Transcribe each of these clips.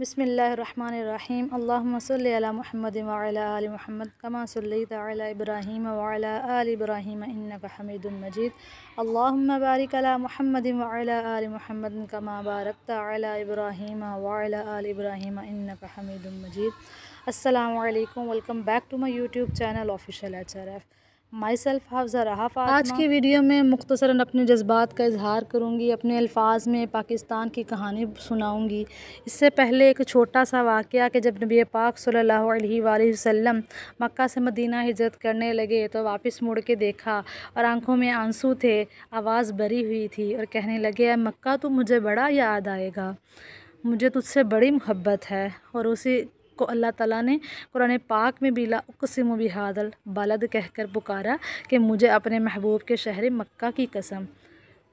बसमीम् अल्लाम सल महमद वाल महमद कमा सल्ला इब्राहिम वाल आल इब्राहिम इनका हमीद मजीद अल्लाम बारिक अला महमद वाल आल महमद कमा बारकत अला इब्राहिम वाल आल इब्राहिम इनका हमीद मजीद अल्लाम welcome back to my YouTube channel official H R F myself हाफ़ा रहा आज की वीडियो में मुख्तसरा अपने जज्बात का इजहार करूँगी अपने अल्फाज में पाकिस्तान की कहानी सुनाऊँगी इससे पहले एक छोटा सा वाक़ कि जब नबी पाक सल्ला वसम मक्का से मदीना हिजरत करने लगे तो वापस मुड़ के देखा और आंखों में आंसू थे आवाज़ भरी हुई थी और कहने लगे मक्का तो मुझे बड़ा याद आएगा मुझे तुझसे बड़ी मोहब्बत है और उसी को अल्लाह ताला ने कुरान पाक में बिला उकसम बिहादल बलद कहकर पुकारा कि मुझे अपने महबूब के शहर मक्का की कसम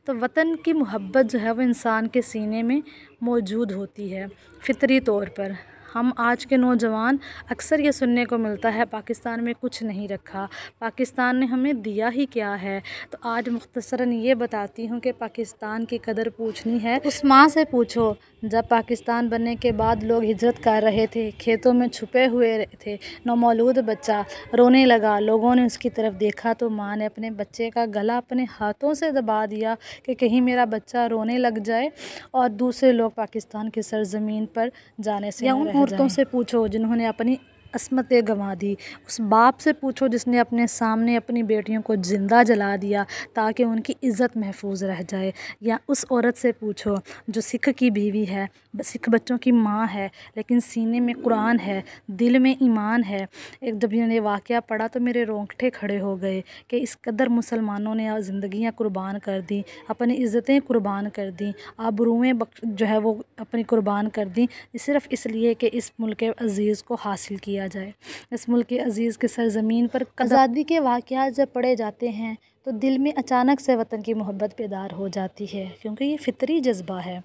तो वतन की मोहब्बत जो है वो इंसान के सीने में मौजूद होती है फ़ितरी तौर पर हम आज के नौजवान अक्सर ये सुनने को मिलता है पाकिस्तान में कुछ नहीं रखा पाकिस्तान ने हमें दिया ही क्या है तो आज मुख्तसरा ये बताती हूँ कि पाकिस्तान की कदर पूछनी है उस माँ से पूछो जब पाकिस्तान बनने के बाद लोग हिजरत कर रहे थे खेतों में छुपे हुए थे नौमौलूद बच्चा रोने लगा लोगों ने उसकी तरफ देखा तो माँ ने अपने बच्चे का गला अपने हाथों से दबा दिया कि कहीं मेरा बच्चा रोने लग जाए और दूसरे लोग पाकिस्तान की सरजमीन पर जाने से या उन मूर्तों से पूछो जिन्होंने अपनी असमत गंवा दी उस बाप से पूछो जिसने अपने सामने अपनी बेटियों को ज़िंदा जला दिया ताकि उनकी इज़्ज़त महफूज रह जाए या उस औरत से पूछो जो सिख की बीवी है सिख बच्चों की माँ है लेकिन सीने में कुरान है दिल में ईमान है एक जब ये वाक़ पढ़ा तो मेरे रोंगटे खड़े हो गए कि इस कदर मुसलमानों ने ज़िंदियाँ कुर्बान कर दी अपनी इज़्ज़तें कुर्बान कर दी रूएँ जो है वो अपनी कुर्बान कर दी सिर्फ़ इसलिए कि इस मुल्क अज़ीज़ को हासिल किया किया जाए इस मुल्क के अज़ीज़ के सरजमीन पर आज़ादी के वाक़ जब पढ़े जाते हैं तो दिल में अचानक से वतन की मोहब्बत बेदार हो जाती है क्योंकि ये फ़ितरी जज्बा है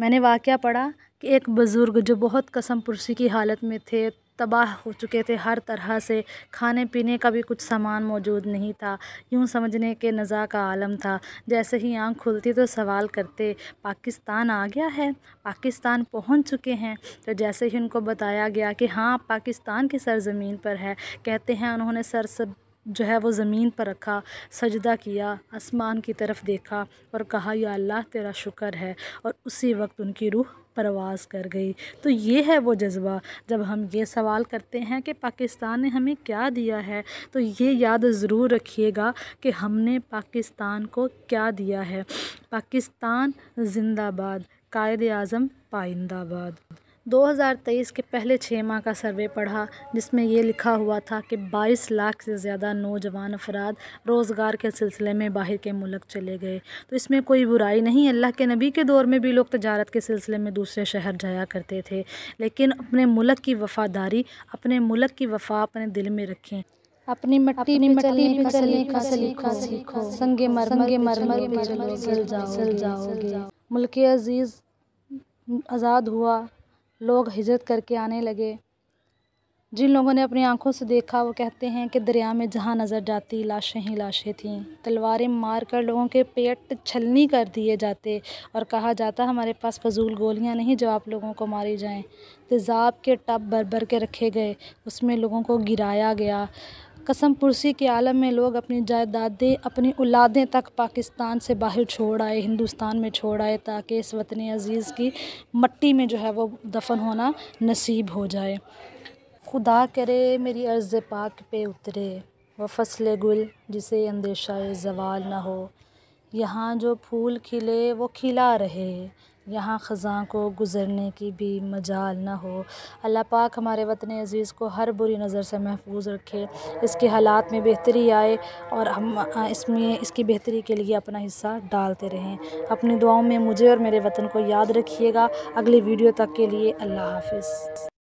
मैंने वाक़ पढ़ा कि एक बुज़ुर्ग जो बहुत कसम पुरसी की हालत में थे तबाह हो चुके थे हर तरह से खाने पीने का भी कुछ सामान मौजूद नहीं था यूँ समझने के नज़ा का आलम था जैसे ही आँख खुलती तो सवाल करते पाकिस्तान आ गया है पाकिस्तान पहुंच चुके हैं तो जैसे ही उनको बताया गया कि हाँ पाकिस्तान की सरज़मीन पर है कहते हैं उन्होंने सर सब जो है वो ज़मीन पर रखा सजदा किया आसमान की तरफ़ देखा और कहा या अल्लाह तेरा शुक्र है और उसी वक्त उनकी रूह परवाज़ कर गई तो ये है वो जज्बा जब हम ये सवाल करते हैं कि पाकिस्तान ने हमें क्या दिया है तो ये याद ज़रूर रखिएगा कि हमने पाकिस्तान को क्या दिया है पाकिस्तान जिंदाबाद कायद अज़म पाइंदाबाद 2023 के पहले छः माह का सर्वे पढ़ा जिसमें ये लिखा हुआ था कि 22 लाख से ज़्यादा नौजवान अफराद रोज़गार के सिलसिले में बाहर के मुल्क चले गए तो इसमें कोई बुराई नहीं अल्लाह के नबी के दौर में भी लोग तजारत के सिलसिले में दूसरे शहर जाया करते थे लेकिन अपने मुल्क की वफ़ादारी अपने मुल्क की वफ़ा अपने दिल में रखें अपनी मट्टी अपनी मट्टी पे चली सीखो सीखो संगे मरमर मरमर पे चलो जाओ मुल्क अजीज़ आज़ाद हुआ लोग हिजरत करके आने लगे जिन लोगों ने अपनी आंखों से देखा वो कहते हैं कि दरिया में जहाँ नज़र जाती लाशें ही लाशें थीं तलवारें मार कर लोगों के पेट छलनी कर दिए जाते और कहा जाता हमारे पास फजूल गोलियां नहीं जो आप लोगों को मारी जाएं तेज़ाब के टब भर भर के रखे गए उसमें लोगों को गिराया गया कसम पुरसी के आलम में लोग अपनी जायदादें अपनी उलादें तक पाकिस्तान से बाहर छोड़ आए हिंदुस्तान में छोड़ आए ताकि इस वतन अज़ीज़ की मट्टी में जो है वो दफन होना नसीब हो जाए खुदा करे मेरी अर्ज़ पाक पे उतरे वह फसल गुल जिसे अंदेशा जवाल ना हो यहाँ जो फूल खिले वो खिला रहे यहाँ ख़जा को गुज़रने की भी मजाल ना हो अल्लाह पाक हमारे वतन अज़ीज़ को हर बुरी नज़र से महफूज़ रखे इसके हालात में बेहतरी आए और हम इसमें इसकी बेहतरी के लिए अपना हिस्सा डालते रहें अपनी दुआओं में मुझे और मेरे वतन को याद रखिएगा अगली वीडियो तक के लिए अल्लाह हाफ